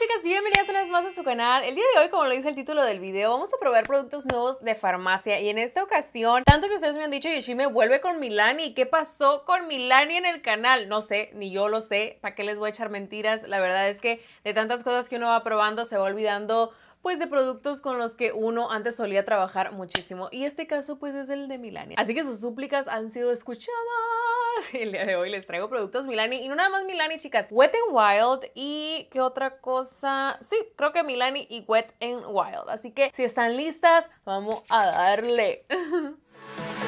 chicas, bienvenidas una vez más a su canal. El día de hoy, como lo dice el título del video, vamos a probar productos nuevos de farmacia y en esta ocasión, tanto que ustedes me han dicho, Yoshime, vuelve con Milani. ¿Qué pasó con Milani en el canal? No sé, ni yo lo sé, ¿para qué les voy a echar mentiras? La verdad es que de tantas cosas que uno va probando, se va olvidando pues de productos con los que uno antes solía trabajar muchísimo. Y este caso pues es el de Milani. Así que sus súplicas han sido escuchadas. El día de hoy les traigo productos Milani y no nada más Milani, chicas. Wet n Wild y qué otra cosa. Sí, creo que Milani y Wet n Wild. Así que si están listas, vamos a darle.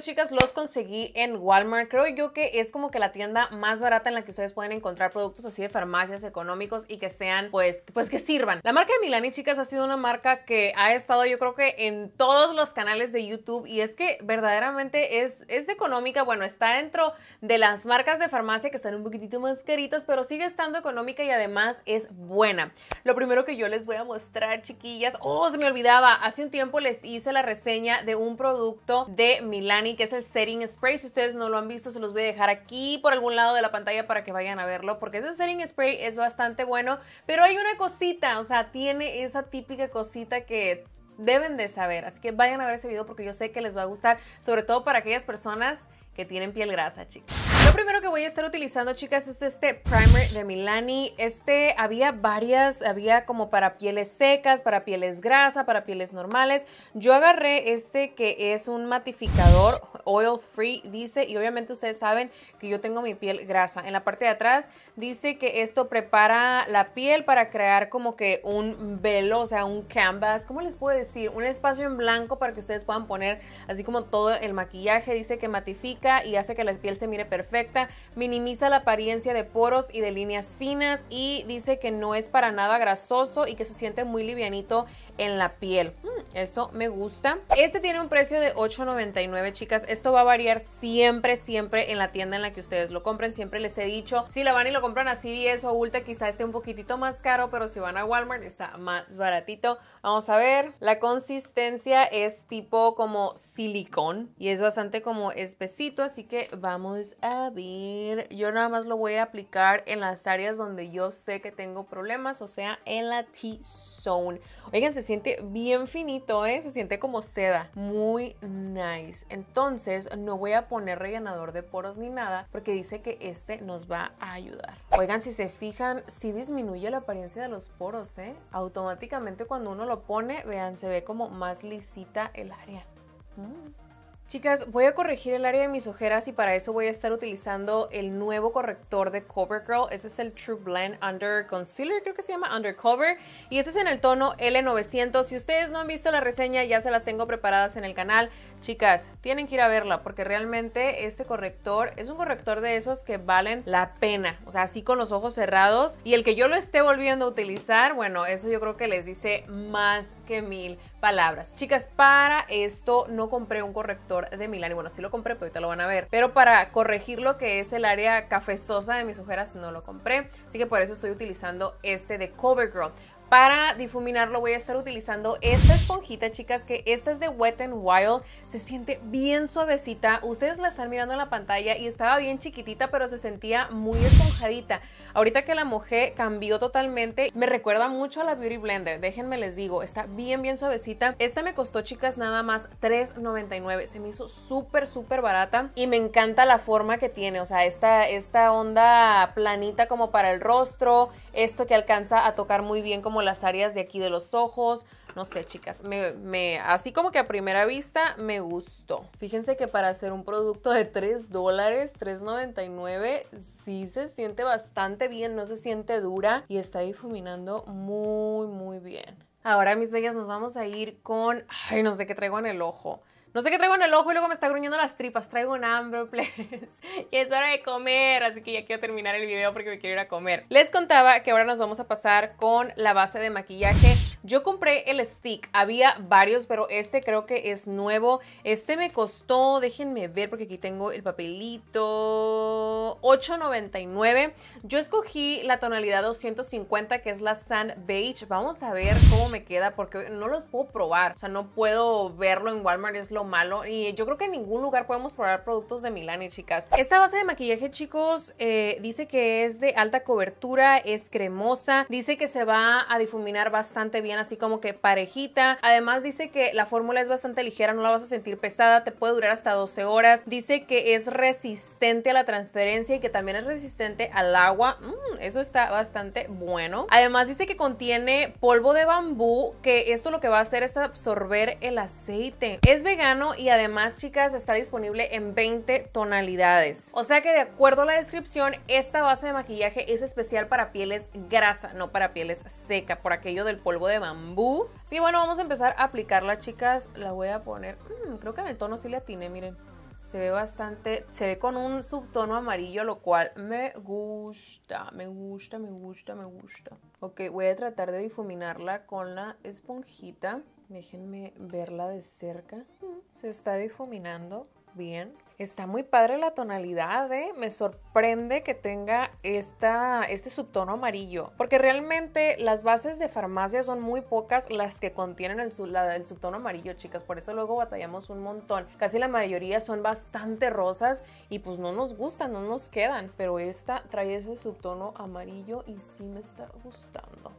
chicas, los conseguí en Walmart. Creo yo que es como que la tienda más barata en la que ustedes pueden encontrar productos así de farmacias económicos y que sean, pues, pues que sirvan. La marca de Milani, chicas, ha sido una marca que ha estado, yo creo que en todos los canales de YouTube y es que verdaderamente es, es económica. Bueno, está dentro de las marcas de farmacia que están un poquitito más caritas, pero sigue estando económica y además es buena. Lo primero que yo les voy a mostrar, chiquillas, oh, se me olvidaba, hace un tiempo les hice la reseña de un producto de Milani que es el Setting Spray. Si ustedes no lo han visto, se los voy a dejar aquí por algún lado de la pantalla para que vayan a verlo, porque ese Setting Spray es bastante bueno, pero hay una cosita, o sea, tiene esa típica cosita que deben de saber. Así que vayan a ver ese video porque yo sé que les va a gustar, sobre todo para aquellas personas que tienen piel grasa, chicas primero que voy a estar utilizando, chicas, es este primer de Milani. Este había varias, había como para pieles secas, para pieles grasa, para pieles normales. Yo agarré este que es un matificador oil free, dice, y obviamente ustedes saben que yo tengo mi piel grasa. En la parte de atrás dice que esto prepara la piel para crear como que un velo, o sea, un canvas, ¿cómo les puedo decir? Un espacio en blanco para que ustedes puedan poner así como todo el maquillaje. Dice que matifica y hace que la piel se mire perfecta minimiza la apariencia de poros y de líneas finas y dice que no es para nada grasoso y que se siente muy livianito en la piel. Mm, eso me gusta. Este tiene un precio de $8.99, chicas. Esto va a variar siempre, siempre en la tienda en la que ustedes lo compren. Siempre les he dicho, si la van y lo compran así CVS o Ulta, quizá esté un poquitito más caro, pero si van a Walmart está más baratito. Vamos a ver. La consistencia es tipo como silicón y es bastante como espesito, así que vamos a ver. Yo nada más lo voy a aplicar en las áreas donde yo sé que tengo problemas, o sea, en la T-zone. Oigan, siente bien finito, ¿eh? se siente como seda, muy nice. Entonces no voy a poner rellenador de poros ni nada porque dice que este nos va a ayudar. Oigan, si se fijan, si disminuye la apariencia de los poros, ¿eh? automáticamente cuando uno lo pone, vean, se ve como más lisita el área. Mm. Chicas, voy a corregir el área de mis ojeras y para eso voy a estar utilizando el nuevo corrector de CoverGirl. Este es el True Blend Under Concealer, creo que se llama Undercover. Y este es en el tono L900. Si ustedes no han visto la reseña, ya se las tengo preparadas en el canal. Chicas, tienen que ir a verla porque realmente este corrector es un corrector de esos que valen la pena. O sea, así con los ojos cerrados. Y el que yo lo esté volviendo a utilizar, bueno, eso yo creo que les dice más que mil palabras. Chicas, para esto no compré un corrector de Milani. Bueno, sí lo compré, pero ahorita lo van a ver. Pero para corregir lo que es el área cafezosa de mis ojeras, no lo compré. Así que por eso estoy utilizando este de CoverGirl. Para difuminarlo voy a estar utilizando esta esponjita, chicas, que esta es de Wet n Wild. Se siente bien suavecita. Ustedes la están mirando en la pantalla y estaba bien chiquitita, pero se sentía muy esponjadita. Ahorita que la mojé, cambió totalmente. Me recuerda mucho a la Beauty Blender, déjenme les digo. Está bien, bien suavecita. Esta me costó, chicas, nada más $3.99. Se me hizo súper, súper barata y me encanta la forma que tiene. O sea, esta, esta onda planita como para el rostro, esto que alcanza a tocar muy bien como las áreas de aquí de los ojos. No sé, chicas, me, así como que a primera vista me gustó. Fíjense que para hacer un producto de 3 dólares, 3.99, sí se siente bastante bien, no se siente dura y está difuminando muy, muy bien. Ahora, mis bellas, nos vamos a ir con... Ay, no sé qué traigo en el ojo. No sé qué traigo en el ojo y luego me está gruñendo las tripas. Traigo un hambre, please. y es hora de comer, así que ya quiero terminar el video porque me quiero ir a comer. Les contaba que ahora nos vamos a pasar con la base de maquillaje. Yo compré el stick. Había varios, pero este creo que es nuevo. Este me costó, déjenme ver porque aquí tengo el papelito, $8.99. Yo escogí la tonalidad 250 que es la Sand Beige. Vamos a ver cómo me queda porque no los puedo probar. O sea, no puedo verlo en Walmart. Es lo malo. Y yo creo que en ningún lugar podemos probar productos de Milani, chicas. Esta base de maquillaje, chicos, eh, dice que es de alta cobertura, es cremosa. Dice que se va a difuminar bastante bien, así como que parejita. Además dice que la fórmula es bastante ligera, no la vas a sentir pesada, te puede durar hasta 12 horas. Dice que es resistente a la transferencia y que también es resistente al agua. Mm, eso está bastante bueno. Además dice que contiene polvo de bambú, que esto lo que va a hacer es absorber el aceite. Es vegano y además, chicas, está disponible en 20 tonalidades. O sea que de acuerdo a la descripción, esta base de maquillaje es especial para pieles grasa, no para pieles seca, por aquello del polvo de bambú. Sí, bueno, vamos a empezar a aplicarla, chicas. La voy a poner, mm, creo que en el tono sí la atiné, miren. Se ve bastante, se ve con un subtono amarillo, lo cual me gusta, me gusta, me gusta, me gusta. Ok, voy a tratar de difuminarla con la esponjita. Déjenme verla de cerca. Se está difuminando bien. Está muy padre la tonalidad, ¿eh? Me sorprende que tenga esta, este subtono amarillo. Porque realmente las bases de farmacia son muy pocas las que contienen el, el subtono amarillo, chicas. Por eso luego batallamos un montón. Casi la mayoría son bastante rosas y pues no nos gustan, no nos quedan. Pero esta trae ese subtono amarillo y sí me está gustando.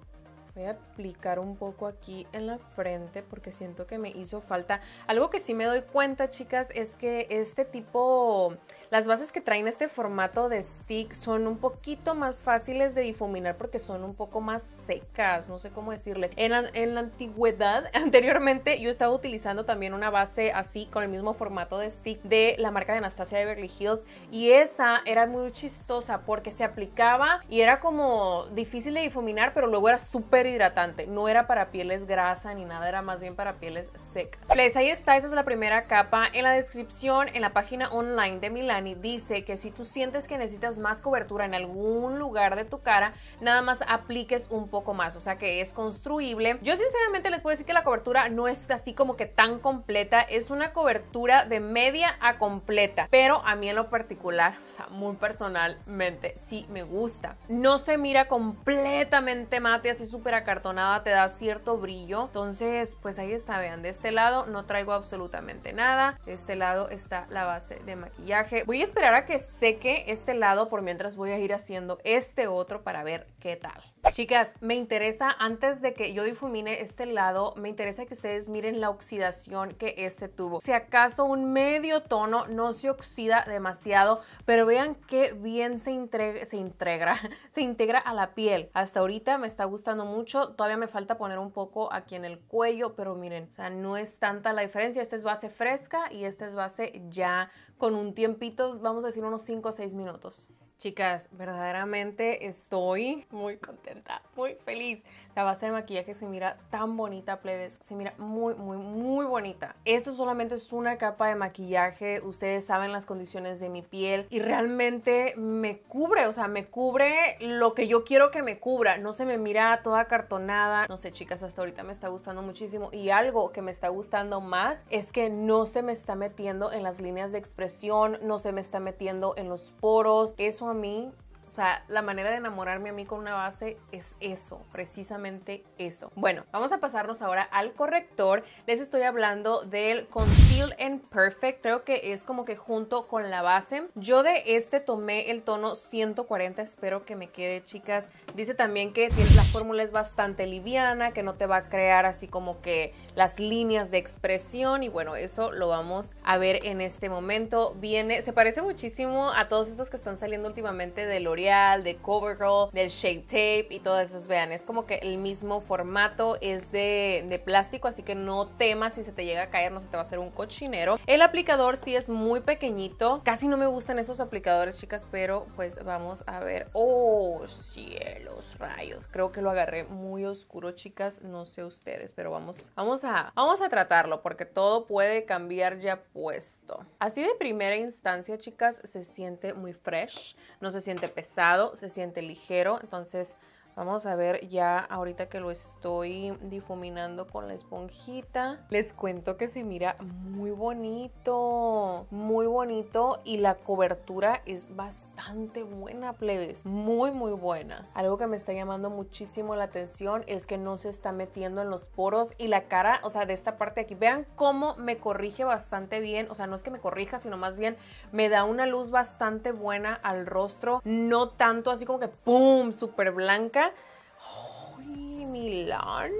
Voy a aplicar un poco aquí en la frente porque siento que me hizo falta. Algo que sí me doy cuenta, chicas, es que este tipo las bases que traen este formato de stick son un poquito más fáciles de difuminar porque son un poco más secas, no sé cómo decirles. En, la antigüedad, anteriormente, yo estaba utilizando también una base así, con el mismo formato de stick de la marca de Anastasia Beverly Hills y esa era muy chistosa porque se aplicaba y era como difícil de difuminar, pero luego era súper hidratante. No era para pieles grasa ni nada, era más bien para pieles secas. Pues ahí está, esa es la primera capa. En la descripción, en la página online de Milán, y dice que si tú sientes que necesitas más cobertura en algún lugar de tu cara, nada más apliques un poco más, o sea que es construible. Yo sinceramente les puedo decir que la cobertura no es así como que tan completa, es una cobertura de media a completa, pero a mí en lo particular, o sea, muy personalmente, sí me gusta. No se mira completamente mate, así súper acartonada, te da cierto brillo. Entonces, pues ahí está, vean, de este lado no traigo absolutamente nada, de este lado está la base de maquillaje. Voy Voy a esperar a que seque este lado por mientras voy a ir haciendo este otro para ver qué tal. Chicas, me interesa, antes de que yo difumine este lado, me interesa que ustedes miren la oxidación que este tuvo. Si acaso un medio tono no se oxida demasiado, pero vean qué bien se, integra, se integra, se integra a la piel. Hasta ahorita me está gustando mucho, todavía me falta poner un poco aquí en el cuello, pero miren, o sea, no es tanta la diferencia. Esta es base fresca y esta es base ya con un tiempito, vamos a decir unos 5 o 6 minutos. Chicas, verdaderamente estoy muy contenta, muy feliz. La base de maquillaje se mira tan bonita, plebes. Se mira muy, muy, muy bonita. Esto solamente es una capa de maquillaje. Ustedes saben las condiciones de mi piel y realmente me cubre, o sea, me cubre lo que yo quiero que me cubra. No se me mira toda cartonada. No sé, chicas, hasta ahorita me está gustando muchísimo. Y algo que me está gustando más es que no se me está metiendo en las líneas de expresión, no se me está metiendo en los poros. Eso a mí o sea, la manera de enamorarme a mí con una base es eso, precisamente eso. Bueno, vamos a pasarnos ahora al corrector. Les estoy hablando del Conceal and Perfect. Creo que es como que junto con la base. Yo de este tomé el tono 140. Espero que me quede, chicas. Dice también que la fórmula es bastante liviana, que no te va a crear así como que las líneas de expresión. Y bueno, eso lo vamos a ver en este momento. Viene, se parece muchísimo a todos estos que están saliendo últimamente del L'Oreal de Covergirl, del Shape Tape y todas esas. Vean, es como que el mismo formato es de, plástico, así que no temas si se te llega a caer, no se te va a hacer un cochinero. El aplicador sí es muy pequeñito. Casi no me gustan esos aplicadores, chicas, pero pues vamos a ver. ¡Oh, cielos, rayos! Creo que lo agarré muy oscuro, chicas. No sé ustedes, pero vamos, vamos, a, vamos a tratarlo porque todo puede cambiar ya puesto. Así de primera instancia, chicas, se siente muy fresh, no se siente pesado se siente ligero, entonces Vamos a ver ya ahorita que lo estoy difuminando con la esponjita. Les cuento que se mira muy bonito, muy bonito y la cobertura es bastante buena, plebes. Muy, muy buena. Algo que me está llamando muchísimo la atención es que no se está metiendo en los poros y la cara, o sea, de esta parte de aquí. Vean cómo me corrige bastante bien. O sea, no es que me corrija, sino más bien me da una luz bastante buena al rostro. No tanto así como que ¡pum! súper blanca ¡Uy, Milani!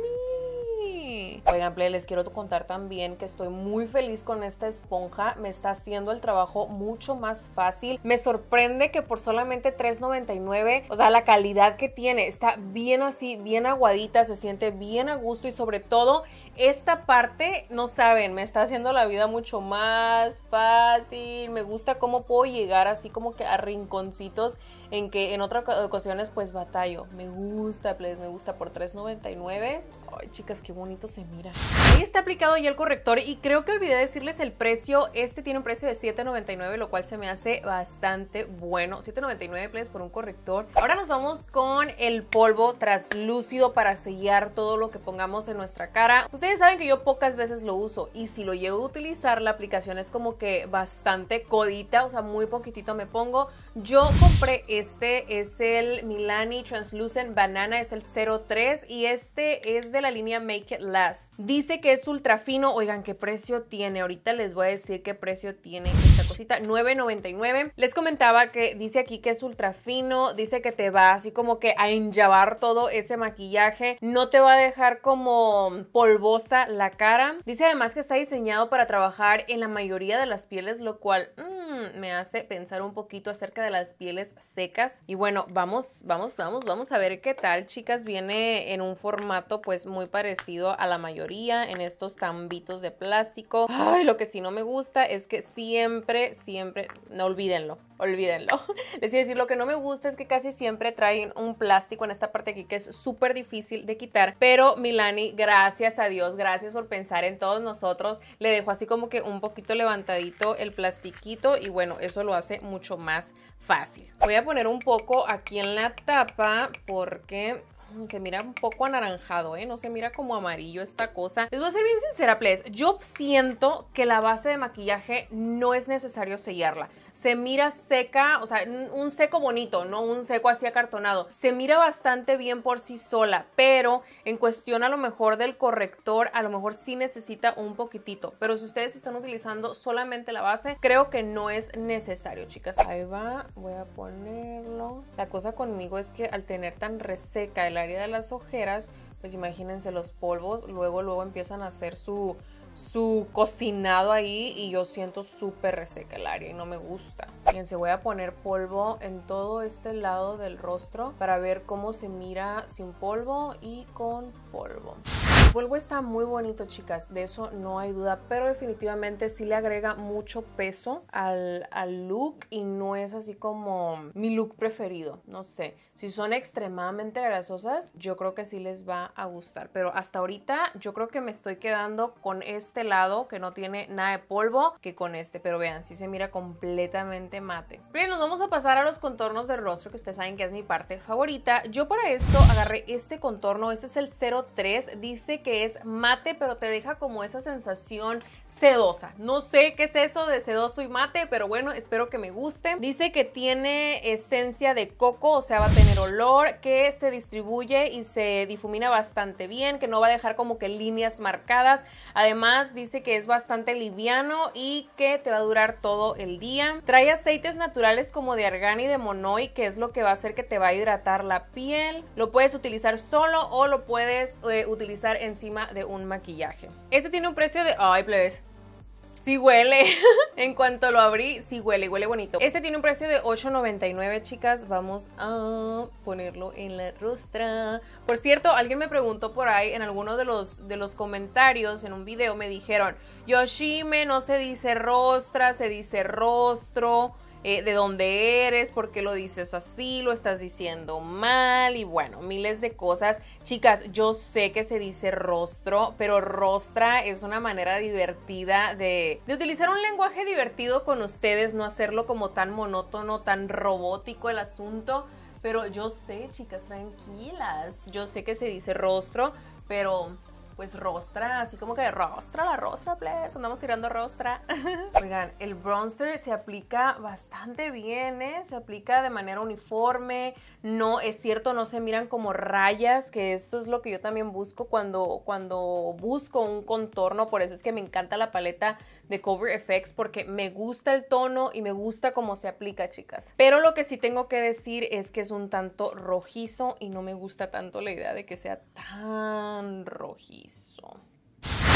Oigan, les quiero contar también que estoy muy feliz con esta esponja. Me está haciendo el trabajo mucho más fácil. Me sorprende que por solamente $3.99, o sea, la calidad que tiene, está bien así, bien aguadita, se siente bien a gusto y sobre todo esta parte, no saben, me está haciendo la vida mucho más fácil, me gusta cómo puedo llegar así como que a rinconcitos en que en otras ocasiones pues batallo. Me gusta, please, me gusta por $3.99. Ay, chicas, qué bonito se mira. Ahí está aplicado ya el corrector y creo que olvidé decirles el precio. Este tiene un precio de $7.99, lo cual se me hace bastante bueno. $7.99, please, por un corrector. Ahora nos vamos con el polvo traslúcido para sellar todo lo que pongamos en nuestra cara. Ustedes saben que yo pocas veces lo uso y si lo llego a utilizar, la aplicación es como que bastante codita, o sea, muy poquitito me pongo. Yo compré este, es el Milani Translucent Banana, es el 03 y este es de la línea Make It Last. Dice que es ultra fino, oigan, ¿qué precio tiene? Ahorita les voy a decir qué precio tiene esta cosita, 9.99. Les comentaba que dice aquí que es ultra fino, dice que te va así como que a enllavar todo ese maquillaje, no te va a dejar como polvo la cara. Dice además que está diseñado para trabajar en la mayoría de las pieles, lo cual mm, me hace pensar un poquito acerca de las pieles secas. Y bueno, vamos, vamos, vamos, vamos a ver qué tal, chicas. Viene en un formato pues muy parecido a la mayoría, en estos tambitos de plástico. Ay, lo que sí no me gusta es que siempre, siempre, no olvídenlo, olvídenlo. Les iba a decir, lo que no me gusta es que casi siempre traen un plástico en esta parte aquí que es súper difícil de quitar. Pero Milani, gracias a Dios gracias por pensar en todos nosotros. Le dejo así como que un poquito levantadito el plastiquito y bueno, eso lo hace mucho más fácil. Voy a poner un poco aquí en la tapa porque mm, se mira un poco anaranjado, ¿eh? No se mira como amarillo esta cosa. Les voy a ser bien sincera, please. Yo siento que la base de maquillaje no es necesario sellarla se mira seca, o sea, un seco bonito, no un seco así acartonado. Se mira bastante bien por sí sola, pero en cuestión a lo mejor del corrector, a lo mejor sí necesita un poquitito. Pero si ustedes están utilizando solamente la base, creo que no es necesario, chicas. Ahí va, voy a ponerlo. La cosa conmigo es que al tener tan reseca el área de las ojeras, pues imagínense los polvos, luego luego empiezan a hacer su su cocinado ahí y yo siento súper reseca el área y no me gusta. se voy a poner polvo en todo este lado del rostro para ver cómo se mira sin polvo y con polvo polvo está muy bonito, chicas, de eso no hay duda, pero definitivamente sí le agrega mucho peso al, look y no es así como mi look preferido, no sé. Si son extremadamente grasosas, yo creo que sí les va a gustar, pero hasta ahorita yo creo que me estoy quedando con este lado que no tiene nada de polvo que con este, pero vean, sí se mira completamente mate. Bien, nos vamos a pasar a los contornos del rostro que ustedes saben que es mi parte favorita. Yo para esto agarré este contorno, este es el 03, dice que es mate, pero te deja como esa sensación sedosa. No sé qué es eso de sedoso y mate, pero bueno, espero que me guste. Dice que tiene esencia de coco, o sea, va a tener olor, que se distribuye y se difumina bastante bien, que no va a dejar como que líneas marcadas. Además, dice que es bastante liviano y que te va a durar todo el día. Trae aceites naturales como de argán y de monoi, que es lo que va a hacer que te va a hidratar la piel. Lo puedes utilizar solo o lo puedes eh, utilizar en encima de un maquillaje. Este tiene un precio de... ¡Ay, plebes! Sí huele. en cuanto lo abrí, si huele, huele bonito. Este tiene un precio de $8.99, chicas. Vamos a ponerlo en la rostra. Por cierto, alguien me preguntó por ahí en alguno de los, de los comentarios, en un video, me dijeron, Yoshime, no se dice rostra, se dice rostro. Eh, de dónde eres, por qué lo dices así, lo estás diciendo mal y bueno, miles de cosas. Chicas, yo sé que se dice rostro, pero rostra es una manera divertida de, de utilizar un lenguaje divertido con ustedes, no hacerlo como tan monótono, tan robótico el asunto. Pero yo sé, chicas, tranquilas. Yo sé que se dice rostro, pero pues rostra, así como que rostra, la rostra, please, andamos tirando rostra. Oigan, el bronzer se aplica bastante bien, ¿eh? se aplica de manera uniforme, no, es cierto, no se miran como rayas, que eso es lo que yo también busco cuando, cuando busco un contorno, por eso es que me encanta la paleta de Cover FX, porque me gusta el tono y me gusta cómo se aplica, chicas. Pero lo que sí tengo que decir es que es un tanto rojizo y no me gusta tanto la idea de que sea tan rojizo. Isso.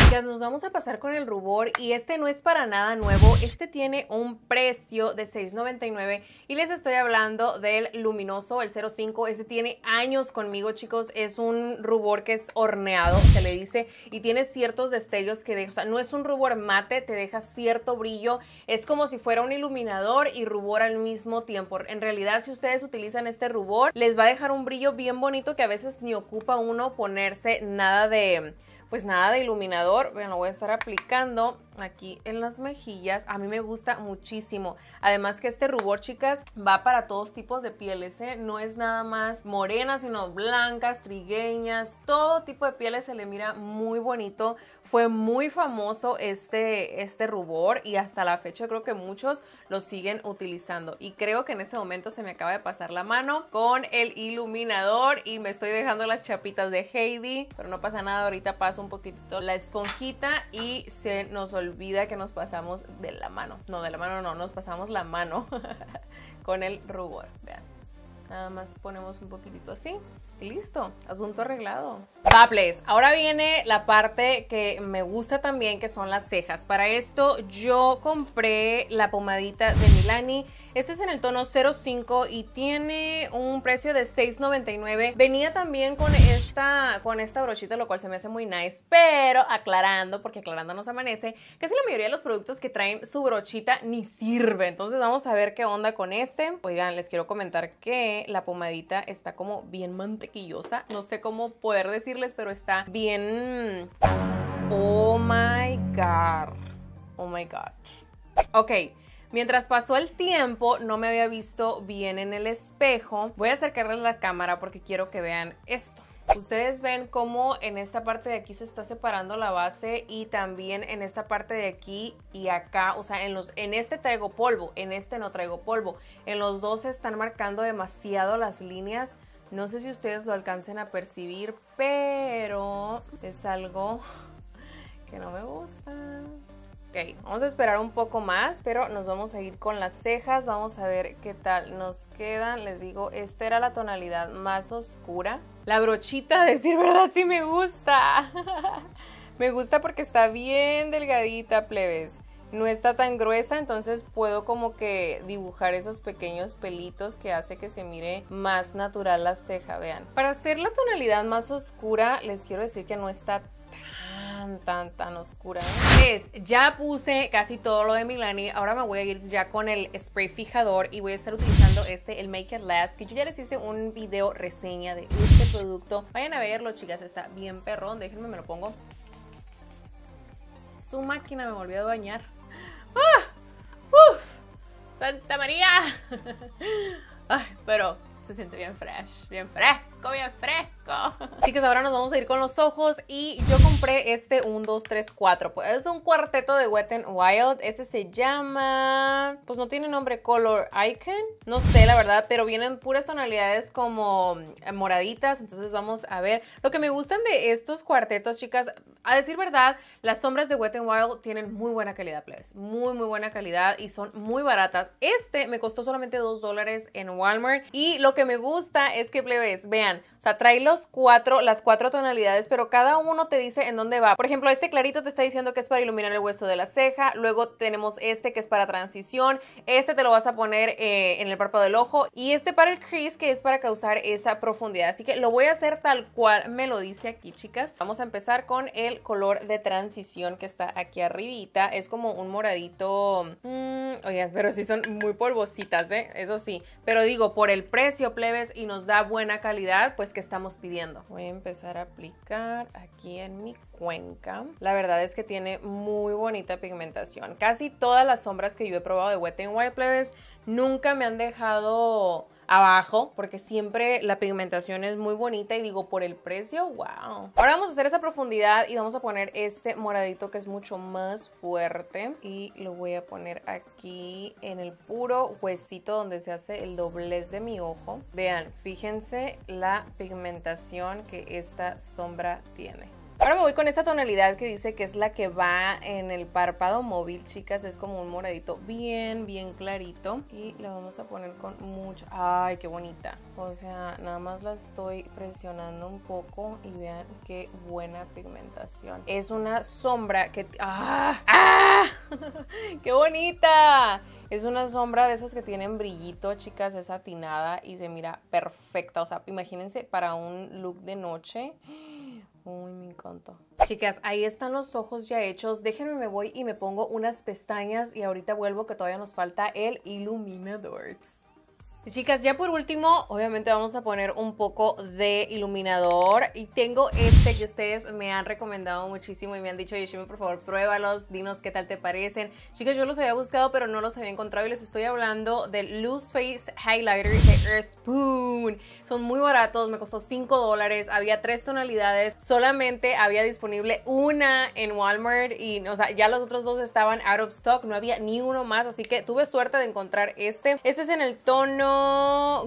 chicas, nos vamos a pasar con el rubor y este no es para nada nuevo, este tiene un precio de $6.99 y les estoy hablando del luminoso, el 05, este tiene años conmigo chicos, es un rubor que es horneado, se le dice, y tiene ciertos destellos que deja, o sea, no es un rubor mate, te deja cierto brillo, es como si fuera un iluminador y rubor al mismo tiempo, en realidad si ustedes utilizan este rubor, les va a dejar un brillo bien bonito que a veces ni ocupa uno ponerse nada de pues nada de iluminador, vean, lo voy a estar aplicando aquí en las mejillas. A mí me gusta muchísimo. Además que este rubor, chicas, va para todos tipos de pieles, ¿eh? No es nada más morenas, sino blancas, trigueñas, todo tipo de pieles se le mira muy bonito. Fue muy famoso este, este rubor y hasta la fecha creo que muchos lo siguen utilizando. Y creo que en este momento se me acaba de pasar la mano con el iluminador y me estoy dejando las chapitas de Heidi, pero no pasa nada, ahorita paso un poquitito la esponjita y se nos olvidó olvida que nos pasamos de la mano. No, de la mano no, nos pasamos la mano con el rubor. Vean. Nada más ponemos un poquitito así listo, asunto arreglado. Paples, ahora viene la parte que me gusta también, que son las cejas. Para esto yo compré la pomadita de Milani. Este es en el tono 05 y tiene un precio de $6.99. Venía también con esta, con esta brochita, lo cual se me hace muy nice, pero aclarando, porque aclarando nos amanece, casi la mayoría de los productos que traen su brochita ni sirve. Entonces vamos a ver qué onda con este. Oigan, les quiero comentar que la pomadita está como bien mantenida no sé cómo poder decirles, pero está bien... Mm, oh my god. Oh my god. Ok. Mientras pasó el tiempo, no me había visto bien en el espejo. Voy a acercarles la cámara porque quiero que vean esto. Ustedes ven cómo en esta parte de aquí se está separando la base y también en esta parte de aquí y acá, o sea, en, los, en este traigo polvo, en este no traigo polvo. En los dos se están marcando demasiado las líneas no sé si ustedes lo alcancen a percibir, pero es algo que no me gusta. Ok, vamos a esperar un poco más, pero nos vamos a ir con las cejas. Vamos a ver qué tal nos quedan. Les digo, esta era la tonalidad más oscura. La brochita, decir verdad, sí me gusta. me gusta porque está bien delgadita, plebes no está tan gruesa, entonces puedo como que dibujar esos pequeños pelitos que hace que se mire más natural la ceja, vean. Para hacer la tonalidad más oscura, les quiero decir que no está tan, tan, tan oscura. ya puse casi todo lo de Milani, ahora me voy a ir ya con el spray fijador y voy a estar utilizando este, el Make It Last, que yo ya les hice un video reseña de este producto. Vayan a verlo, chicas, está bien perrón, déjenme me lo pongo. Su máquina me volvió a bañar. ¡Ah! ¡Uf! ¡Santa María! Ay, pero se siente bien fresh, bien fresh bien fresco. Chicas, ahora nos vamos a ir con los ojos y yo compré este 1, 2, 3, 4. Pues es un cuarteto de Wet n Wild. Este se llama... Pues no tiene nombre, Color Icon. No sé, la verdad, pero vienen puras tonalidades como eh, moraditas. Entonces vamos a ver. Lo que me gustan de estos cuartetos, chicas, a decir verdad, las sombras de Wet n Wild tienen muy buena calidad, plebes. Muy, muy buena calidad y son muy baratas. Este me costó solamente 2 dólares en Walmart. Y lo que me gusta es que, plebes, vean, o sea, trae los cuatro, las cuatro tonalidades, pero cada uno te dice en dónde va. Por ejemplo, este clarito te está diciendo que es para iluminar el hueso de la ceja, luego tenemos este que es para transición, este te lo vas a poner eh, en el párpado del ojo y este para el crease que es para causar esa profundidad. Así que lo voy a hacer tal cual me lo dice aquí, chicas. Vamos a empezar con el color de transición que está aquí arribita. Es como un moradito... Mm, oye, pero sí son muy polvositas, ¿eh? Eso sí. Pero digo, por el precio, plebes, y nos da buena calidad pues que estamos pidiendo. Voy a empezar a aplicar aquí en mi cuenca. La verdad es que tiene muy bonita pigmentación. Casi todas las sombras que yo he probado de Wet n Wild Plebes nunca me han dejado abajo, porque siempre la pigmentación es muy bonita y digo, por el precio, wow. Ahora vamos a hacer esa profundidad y vamos a poner este moradito que es mucho más fuerte y lo voy a poner aquí en el puro huesito donde se hace el doblez de mi ojo. Vean, fíjense la pigmentación que esta sombra tiene. Ahora me voy con esta tonalidad que dice que es la que va en el párpado móvil, chicas. Es como un moradito bien, bien clarito. Y la vamos a poner con mucho... ¡Ay, qué bonita! O sea, nada más la estoy presionando un poco y vean qué buena pigmentación. Es una sombra que... ¡Ah! ¡Ah! ¡Qué bonita! Es una sombra de esas que tienen brillito, chicas, es atinada y se mira perfecta. O sea, imagínense para un look de noche. Uy, me encanta. Chicas, ahí están los ojos ya hechos. Déjenme, me voy y me pongo unas pestañas y ahorita vuelvo que todavía nos falta el iluminador chicas, ya por último, obviamente vamos a poner un poco de iluminador y tengo este que ustedes me han recomendado muchísimo y me han dicho, Yoshimi, por favor, pruébalos, dinos qué tal te parecen. Chicas, yo los había buscado pero no los había encontrado y les estoy hablando del Loose Face Highlighter de Spoon. Son muy baratos, me costó 5 dólares, había tres tonalidades, solamente había disponible una en Walmart y, o sea, ya los otros dos estaban out of stock, no había ni uno más, así que tuve suerte de encontrar este. Este es en el tono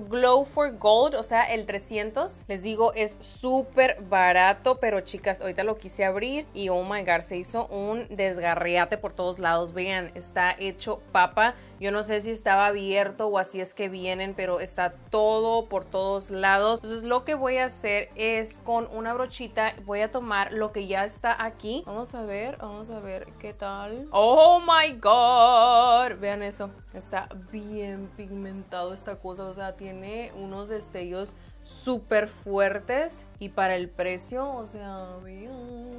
Glow for Gold, o sea, el 300. Les digo, es súper barato, pero chicas, ahorita lo quise abrir y oh my god, se hizo un desgarriate por todos lados. Vean, está hecho papa. Yo no sé si estaba abierto o así es que vienen, pero está todo por todos lados. Entonces lo que voy a hacer es con una brochita voy a tomar lo que ya está aquí. Vamos a ver, vamos a ver qué tal. ¡Oh my god! Vean eso, está bien pigmentado, está o sea, tiene unos destellos súper fuertes y para el precio, o sea, vean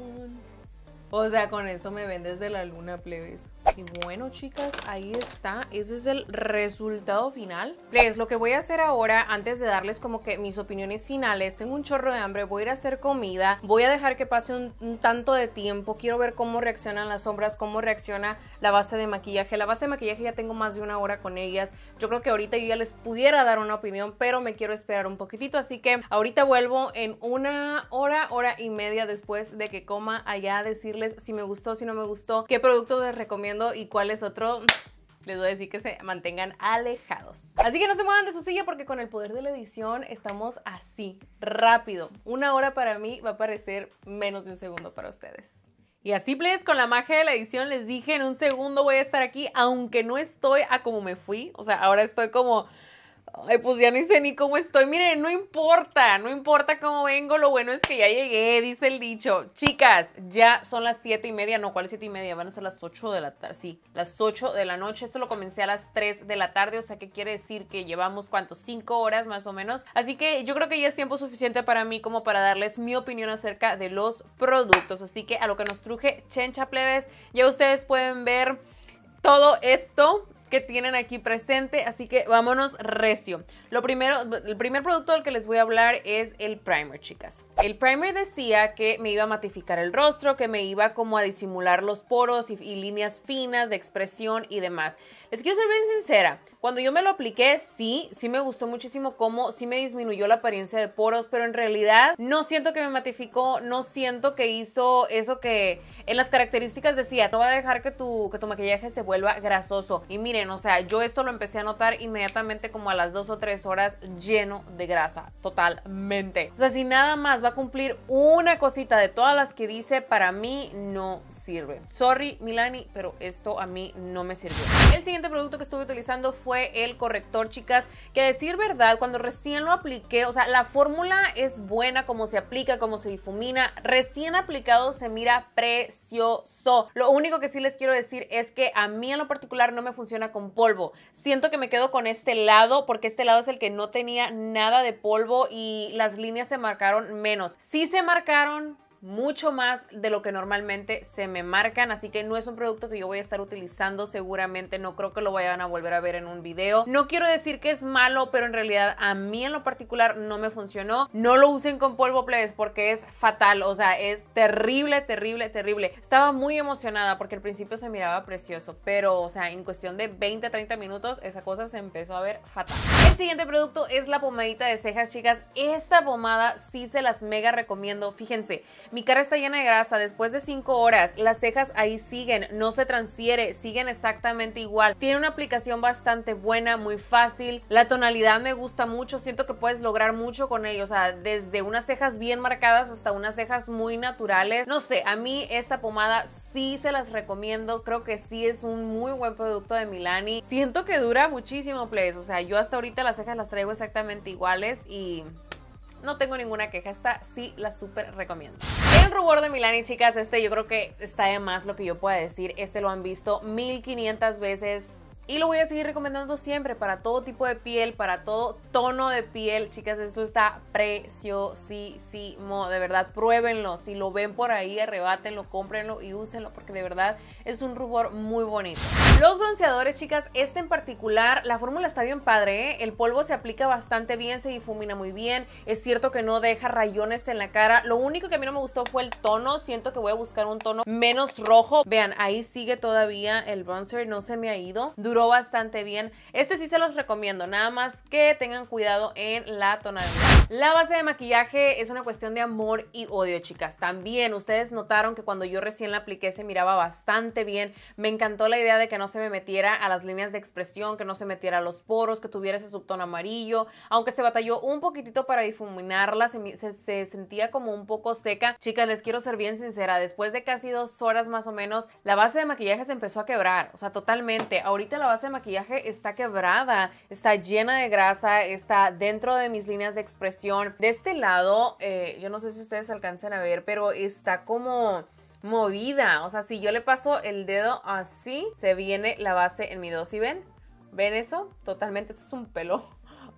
o sea, con esto me ven desde la luna, plebes. Y bueno, chicas, ahí está. Ese es el resultado final. Les, lo que voy a hacer ahora, antes de darles como que mis opiniones finales, tengo un chorro de hambre, voy a ir a hacer comida, voy a dejar que pase un, tanto de tiempo, quiero ver cómo reaccionan las sombras, cómo reacciona la base de maquillaje. La base de maquillaje ya tengo más de una hora con ellas. Yo creo que ahorita yo ya les pudiera dar una opinión, pero me quiero esperar un poquitito, así que ahorita vuelvo en una hora, hora y media después de que coma allá a decirles si me gustó, si no me gustó, qué producto les recomiendo y cuál es otro les voy a decir que se mantengan alejados. Así que no se muevan de su silla porque con el poder de la edición estamos así, rápido. Una hora para mí va a parecer menos de un segundo para ustedes. Y así, please, con la magia de la edición les dije en un segundo voy a estar aquí, aunque no estoy a como me fui. O sea, ahora estoy como Ay, pues ya ni sé ni cómo estoy. Miren, no importa, no importa cómo vengo, lo bueno es que ya llegué, dice el dicho. Chicas, ya son las siete y media, no, ¿cuál es siete y media? Van a ser las 8 de la tarde, sí, las 8 de la noche. Esto lo comencé a las 3 de la tarde, o sea ¿qué quiere decir que llevamos, ¿cuántos? 5 horas más o menos. Así que yo creo que ya es tiempo suficiente para mí como para darles mi opinión acerca de los productos. Así que a lo que nos truje, chencha plebes, ya ustedes pueden ver todo esto que tienen aquí presente, así que vámonos recio. Lo primero, el primer producto del que les voy a hablar es el primer, chicas. El primer decía que me iba a matificar el rostro, que me iba como a disimular los poros y, líneas finas de expresión y demás. Les quiero ser bien sincera, cuando yo me lo apliqué, sí, sí me gustó muchísimo cómo sí me disminuyó la apariencia de poros, pero en realidad no siento que me matificó, no siento que hizo eso que en las características decía, no va a dejar que tu, que tu maquillaje se vuelva grasoso. Y miren, o sea, yo esto lo empecé a notar inmediatamente como a las dos o tres horas lleno de grasa, totalmente. O sea, si nada más va a cumplir una cosita de todas las que dice, para mí no sirve. Sorry, Milani, pero esto a mí no me sirvió. El siguiente producto que estuve utilizando fue el corrector, chicas, que decir verdad, cuando recién lo apliqué, o sea, la fórmula es buena, como se aplica, como se difumina, recién aplicado se mira precioso. Lo único que sí les quiero decir es que a mí en lo particular no me funciona con polvo. Siento que me quedo con este lado porque este lado es el que no tenía nada de polvo y las líneas se marcaron menos. Sí se marcaron, mucho más de lo que normalmente se me marcan, así que no es un producto que yo voy a estar utilizando seguramente, no creo que lo vayan a volver a ver en un video. No quiero decir que es malo, pero en realidad a mí en lo particular no me funcionó. No lo usen con polvo plebes porque es fatal, o sea, es terrible, terrible, terrible. Estaba muy emocionada porque al principio se miraba precioso, pero o sea, en cuestión de 20 30 minutos esa cosa se empezó a ver fatal. El siguiente producto es la pomadita de cejas, chicas. Esta pomada sí se las mega recomiendo. Fíjense, mi cara está llena de grasa después de 5 horas. Las cejas ahí siguen, no se transfiere, siguen exactamente igual. Tiene una aplicación bastante buena, muy fácil. La tonalidad me gusta mucho, siento que puedes lograr mucho con ello. O sea, desde unas cejas bien marcadas hasta unas cejas muy naturales. No sé, a mí esta pomada sí se las recomiendo. Creo que sí es un muy buen producto de Milani. Siento que dura muchísimo, please. O sea, yo hasta ahorita las cejas las traigo exactamente iguales y no tengo ninguna queja, esta sí la súper recomiendo. El rubor de Milani, chicas, este yo creo que está de más lo que yo pueda decir. Este lo han visto 1500 veces y lo voy a seguir recomendando siempre para todo tipo de piel, para todo tono de piel. Chicas, esto está preciosísimo. De verdad, pruébenlo. Si lo ven por ahí, arrebátenlo, cómprenlo y úsenlo porque de verdad es un rubor muy bonito. Los bronceadores, chicas, este en particular, la fórmula está bien padre. ¿eh? El polvo se aplica bastante bien, se difumina muy bien. Es cierto que no deja rayones en la cara. Lo único que a mí no me gustó fue el tono. Siento que voy a buscar un tono menos rojo. Vean, ahí sigue todavía el bronzer. No se me ha ido. Duró bastante bien. Este sí se los recomiendo, nada más que tengan cuidado en la tonalidad. La base de maquillaje es una cuestión de amor y odio, chicas. También ustedes notaron que cuando yo recién la apliqué se miraba bastante bien. Me encantó la idea de que no se me metiera a las líneas de expresión, que no se metiera a los poros, que tuviera ese subtono amarillo. Aunque se batalló un poquitito para difuminarla, se, se sentía como un poco seca. Chicas, les quiero ser bien sincera, después de casi dos horas más o menos, la base de maquillaje se empezó a quebrar. O sea, totalmente. Ahorita la base de maquillaje está quebrada, está llena de grasa, está dentro de mis líneas de expresión. De este lado, eh, yo no sé si ustedes alcancen a ver, pero está como movida. O sea, si yo le paso el dedo así, se viene la base en mi dos. y ven? ¿Ven eso? Totalmente, eso es un pelo.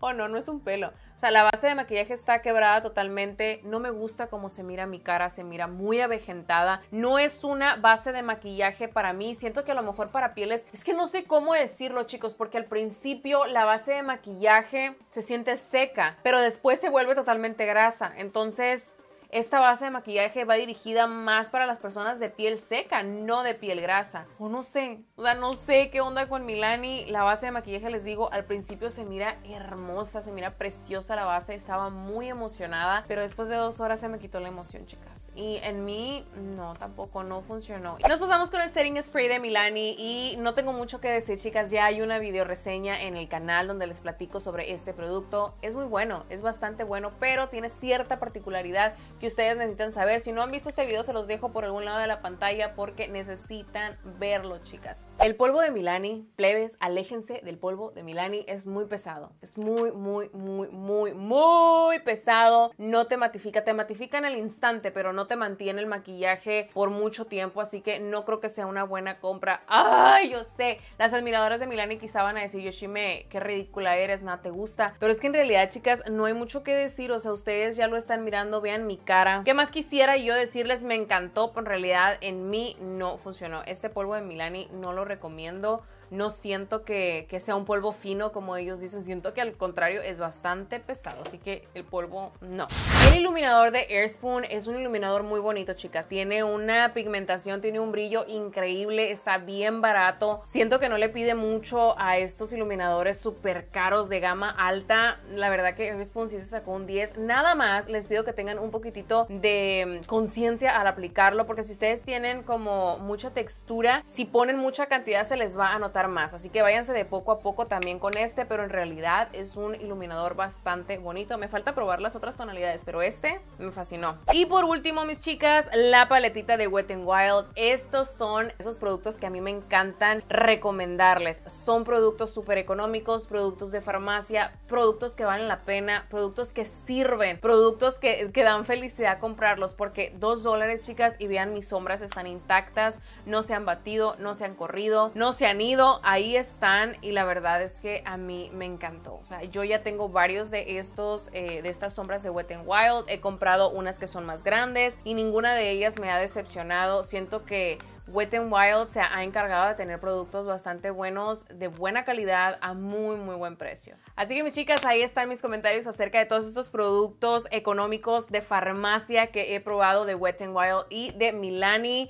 O oh, no, no es un pelo. O sea, la base de maquillaje está quebrada totalmente, no me gusta cómo se mira mi cara, se mira muy avejentada, no es una base de maquillaje para mí, siento que a lo mejor para pieles, es que no sé cómo decirlo chicos, porque al principio la base de maquillaje se siente seca, pero después se vuelve totalmente grasa, entonces esta base de maquillaje va dirigida más para las personas de piel seca, no de piel grasa. O no sé, o sea, no sé qué onda con Milani. La base de maquillaje, les digo, al principio se mira hermosa, se mira preciosa la base. Estaba muy emocionada, pero después de dos horas se me quitó la emoción, chicas. Y en mí, no, tampoco, no funcionó. Nos pasamos con el setting spray de Milani y no tengo mucho que decir, chicas. Ya hay una video reseña en el canal donde les platico sobre este producto. Es muy bueno, es bastante bueno, pero tiene cierta particularidad que ustedes necesitan saber. Si no han visto este video, se los dejo por algún lado de la pantalla porque necesitan verlo, chicas. El polvo de Milani, plebes, aléjense del polvo de Milani. Es muy pesado. Es muy, muy, muy, muy, muy pesado. No te matifica. Te matifica en el instante, pero no te mantiene el maquillaje por mucho tiempo. Así que no creo que sea una buena compra. ¡Ay, yo sé! Las admiradoras de Milani quizá van a decir, Yoshime, qué ridícula eres, no te gusta. Pero es que en realidad, chicas, no hay mucho que decir. O sea, ustedes ya lo están mirando. Vean mi cara ¿Qué más quisiera yo decirles? Me encantó, pero en realidad en mí no funcionó. Este polvo de Milani no lo recomiendo no siento que, sea un polvo fino, como ellos dicen, siento que al contrario es bastante pesado, así que el polvo no. El iluminador de Airspoon es un iluminador muy bonito, chicas. Tiene una pigmentación, tiene un brillo increíble, está bien barato. Siento que no le pide mucho a estos iluminadores súper caros de gama alta. La verdad que Airspoon sí se sacó un 10. Nada más les pido que tengan un poquitito de mm, conciencia al aplicarlo, porque si ustedes tienen como mucha textura, si ponen mucha cantidad se les va a notar más. Así que váyanse de poco a poco también con este, pero en realidad es un iluminador bastante bonito. Me falta probar las otras tonalidades, pero este me fascinó. Y por último, mis chicas, la paletita de Wet n Wild. Estos son esos productos que a mí me encantan recomendarles. Son productos súper económicos, productos de farmacia, productos que valen la pena, productos que sirven, productos que, que dan felicidad comprarlos, porque dos dólares, chicas, y vean, mis sombras están intactas, no se han batido, no se han corrido, no se han ido, ahí están y la verdad es que a mí me encantó. O sea, yo ya tengo varios de estos, eh, de estas sombras de Wet n Wild. He comprado unas que son más grandes y ninguna de ellas me ha decepcionado. Siento que Wet n Wild se ha encargado de tener productos bastante buenos, de buena calidad, a muy, muy buen precio. Así que mis chicas, ahí están mis comentarios acerca de todos estos productos económicos de farmacia que he probado de Wet n Wild y de Milani.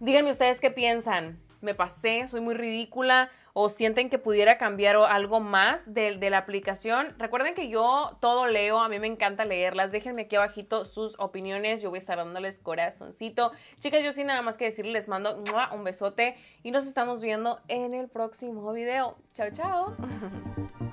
Díganme ustedes qué piensan me pasé, soy muy ridícula o sienten que pudiera cambiar algo más de, de, la aplicación. Recuerden que yo todo leo, a mí me encanta leerlas. Déjenme aquí abajito sus opiniones, yo voy a estar dándoles corazoncito. Chicas, yo sin nada más que decirles, les mando un besote y nos estamos viendo en el próximo video. Chao, chao.